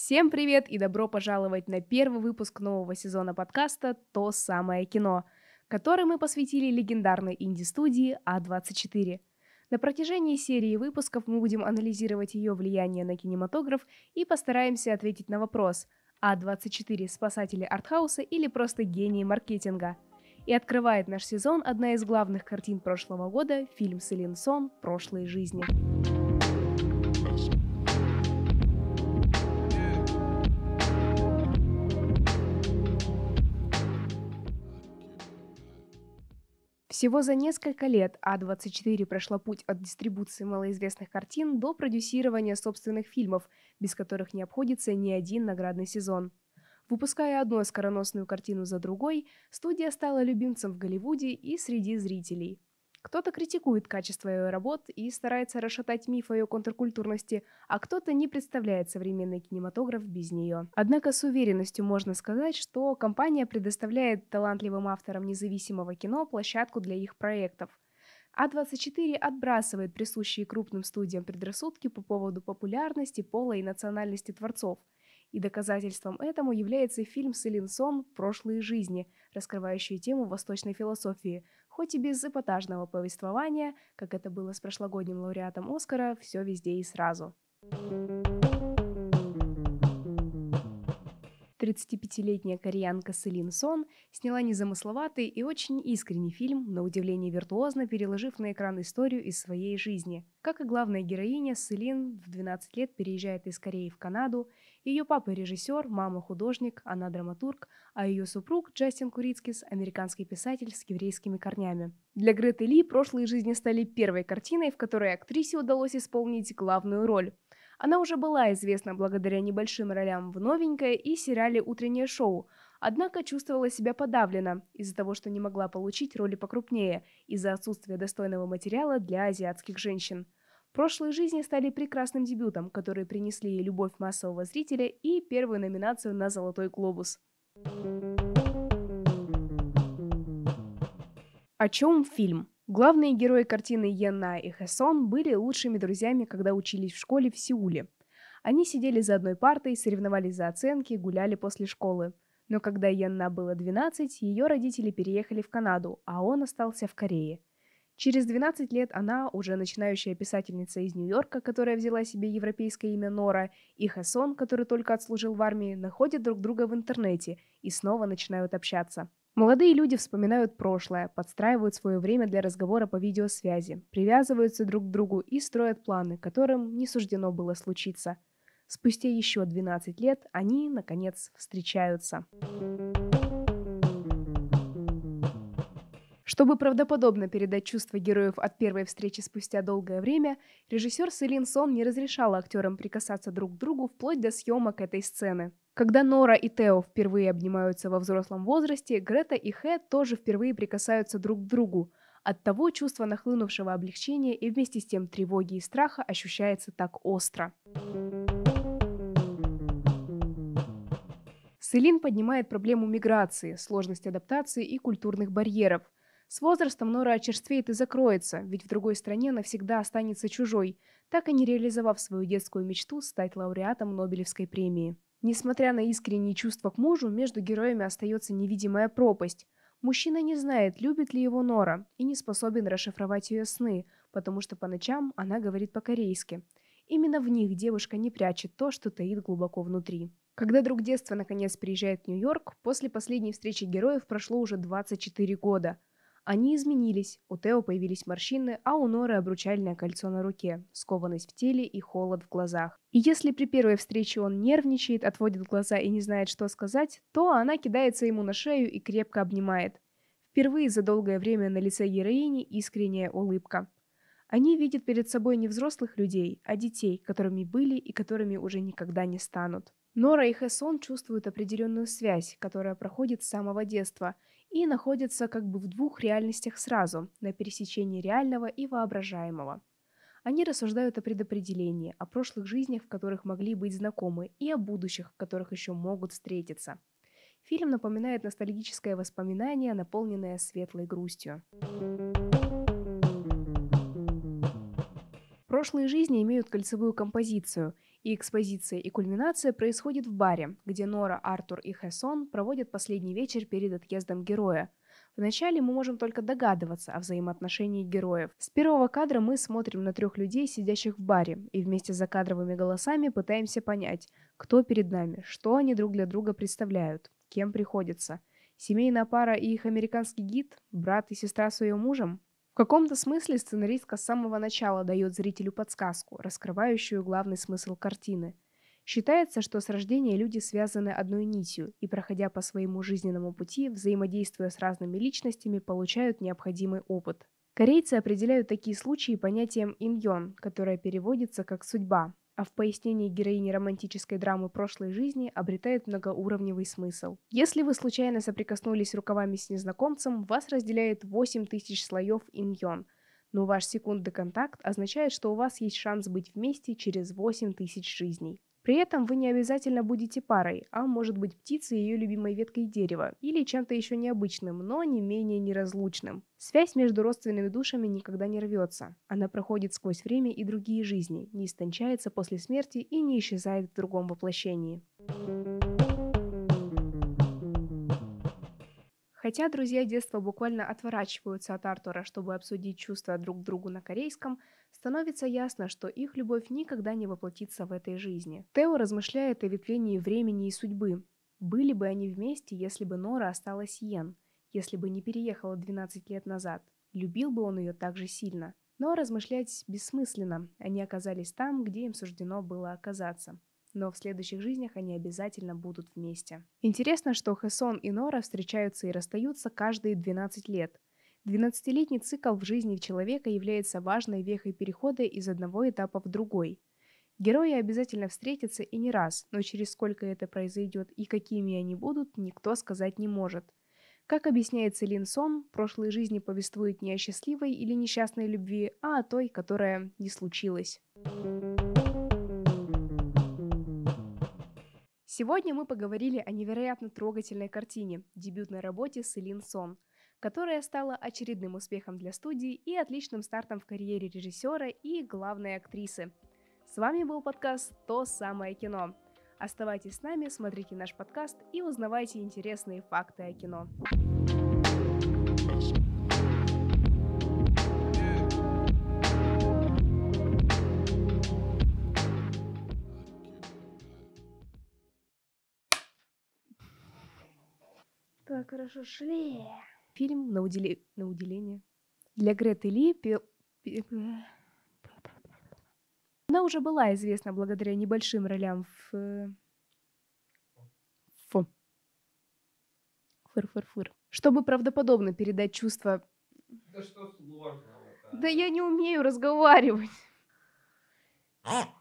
Всем привет и добро пожаловать на первый выпуск нового сезона подкаста «То самое кино», который мы посвятили легендарной инди-студии А24. На протяжении серии выпусков мы будем анализировать ее влияние на кинематограф и постараемся ответить на вопрос А24 – спасатели артхауса или просто гении маркетинга? И открывает наш сезон одна из главных картин прошлого года – фильм Селин Сон «Прошлые жизни». Всего за несколько лет А24 прошла путь от дистрибуции малоизвестных картин до продюсирования собственных фильмов, без которых не обходится ни один наградный сезон. Выпуская одну скороносную картину за другой, студия стала любимцем в Голливуде и среди зрителей – кто-то критикует качество ее работ и старается расшатать миф о ее контркультурности, а кто-то не представляет современный кинематограф без нее. Однако с уверенностью можно сказать, что компания предоставляет талантливым авторам независимого кино площадку для их проектов. А24 отбрасывает присущие крупным студиям предрассудки по поводу популярности, пола и национальности творцов – и доказательством этому является фильм Селинсон «Прошлые жизни», раскрывающий тему восточной философии, хоть и без эпатажного повествования, как это было с прошлогодним лауреатом Оскара «Все везде и сразу». Thank you 35-летняя кореянка Селин Сон сняла незамысловатый и очень искренний фильм, на удивление виртуозно переложив на экран историю из своей жизни. Как и главная героиня, Селин в 12 лет переезжает из Кореи в Канаду. Ее папа режиссер, мама художник, она драматург, а ее супруг Джастин Курицкис – американский писатель с еврейскими корнями. Для Греты Ли прошлые жизни стали первой картиной, в которой актрисе удалось исполнить главную роль – она уже была известна благодаря небольшим ролям в «Новенькое» и сериале «Утреннее шоу», однако чувствовала себя подавлена из-за того, что не могла получить роли покрупнее из-за отсутствия достойного материала для азиатских женщин. Прошлые жизни стали прекрасным дебютом, которые принесли ей любовь массового зрителя и первую номинацию на «Золотой глобус». О чем фильм? Главные герои картины Йенна и Хэсон были лучшими друзьями, когда учились в школе в Сеуле. Они сидели за одной партой, соревновались за оценки, гуляли после школы. Но когда Йенна было 12, ее родители переехали в Канаду, а он остался в Корее. Через 12 лет она, уже начинающая писательница из Нью-Йорка, которая взяла себе европейское имя Нора, и Хасон, который только отслужил в армии, находят друг друга в интернете и снова начинают общаться. Молодые люди вспоминают прошлое, подстраивают свое время для разговора по видеосвязи, привязываются друг к другу и строят планы, которым не суждено было случиться. Спустя еще 12 лет они, наконец, встречаются. Чтобы правдоподобно передать чувства героев от первой встречи спустя долгое время, режиссер Селин Сон не разрешала актерам прикасаться друг к другу вплоть до съемок этой сцены. Когда Нора и Тео впервые обнимаются во взрослом возрасте, Грета и Хэ тоже впервые прикасаются друг к другу. От того чувство нахлынувшего облегчения и вместе с тем тревоги и страха ощущается так остро. Селин поднимает проблему миграции, сложность адаптации и культурных барьеров. С возрастом Нора очерствеет и закроется, ведь в другой стране навсегда останется чужой, так и не реализовав свою детскую мечту стать лауреатом Нобелевской премии. Несмотря на искренние чувства к мужу, между героями остается невидимая пропасть. Мужчина не знает, любит ли его Нора, и не способен расшифровать ее сны, потому что по ночам она говорит по-корейски. Именно в них девушка не прячет то, что таит глубоко внутри. Когда друг детства наконец приезжает в Нью-Йорк, после последней встречи героев прошло уже 24 года – они изменились, у Тео появились морщины, а у Норы обручальное кольцо на руке, скованность в теле и холод в глазах. И если при первой встрече он нервничает, отводит глаза и не знает, что сказать, то она кидается ему на шею и крепко обнимает. Впервые за долгое время на лице героини искренняя улыбка. Они видят перед собой не взрослых людей, а детей, которыми были и которыми уже никогда не станут. Нора и Хессон чувствуют определенную связь, которая проходит с самого детства, и находятся как бы в двух реальностях сразу, на пересечении реального и воображаемого. Они рассуждают о предопределении, о прошлых жизнях, в которых могли быть знакомы, и о будущих, в которых еще могут встретиться. Фильм напоминает ностальгическое воспоминание, наполненное светлой грустью. Прошлые жизни имеют кольцевую композицию, и экспозиция и кульминация происходит в баре, где Нора, Артур и Хессон проводят последний вечер перед отъездом героя. Вначале мы можем только догадываться о взаимоотношении героев. С первого кадра мы смотрим на трех людей, сидящих в баре, и вместе с закадровыми голосами пытаемся понять, кто перед нами, что они друг для друга представляют, кем приходится. Семейная пара и их американский гид, брат и сестра с ее мужем – каком-то смысле сценаристка с самого начала дает зрителю подсказку, раскрывающую главный смысл картины. Считается, что с рождения люди связаны одной нитью и, проходя по своему жизненному пути, взаимодействуя с разными личностями, получают необходимый опыт. Корейцы определяют такие случаи понятием иньон, которое переводится как «судьба», а в пояснении героини романтической драмы прошлой жизни обретает многоуровневый смысл. Если вы случайно соприкоснулись рукавами с незнакомцем, вас разделяет 8000 слоев иньон, но ваш секундный контакт означает, что у вас есть шанс быть вместе через 8000 жизней. При этом вы не обязательно будете парой, а может быть птицей ее любимой веткой дерева, или чем-то еще необычным, но не менее неразлучным. Связь между родственными душами никогда не рвется. Она проходит сквозь время и другие жизни, не истончается после смерти и не исчезает в другом воплощении. Thank you Хотя друзья детства буквально отворачиваются от Артура, чтобы обсудить чувства друг к другу на корейском, становится ясно, что их любовь никогда не воплотится в этой жизни. Тео размышляет о ветвении времени и судьбы. Были бы они вместе, если бы Нора осталась Йен, если бы не переехала 12 лет назад. Любил бы он ее так же сильно. Но размышлять бессмысленно. Они оказались там, где им суждено было оказаться но в следующих жизнях они обязательно будут вместе. Интересно, что Хесон и Нора встречаются и расстаются каждые 12 лет. 12-летний цикл в жизни человека является важной вехой перехода из одного этапа в другой. Герои обязательно встретятся и не раз, но через сколько это произойдет и какими они будут, никто сказать не может. Как объясняется Лин прошлые жизни повествуют не о счастливой или несчастной любви, а о той, которая не случилась. Сегодня мы поговорили о невероятно трогательной картине, дебютной работе Селин Сон, которая стала очередным успехом для студии и отличным стартом в карьере режиссера и главной актрисы. С вами был подкаст «То самое кино». Оставайтесь с нами, смотрите наш подкаст и узнавайте интересные факты о кино. как хорошо шли. Фильм на, удели... на уделение. Для Греты Ли Она уже была известна благодаря небольшим ролям в... Э, Фу. Фыр-фыр-фыр. Чтобы правдоподобно передать чувство... Да что сложного? Да я не умею разговаривать. А?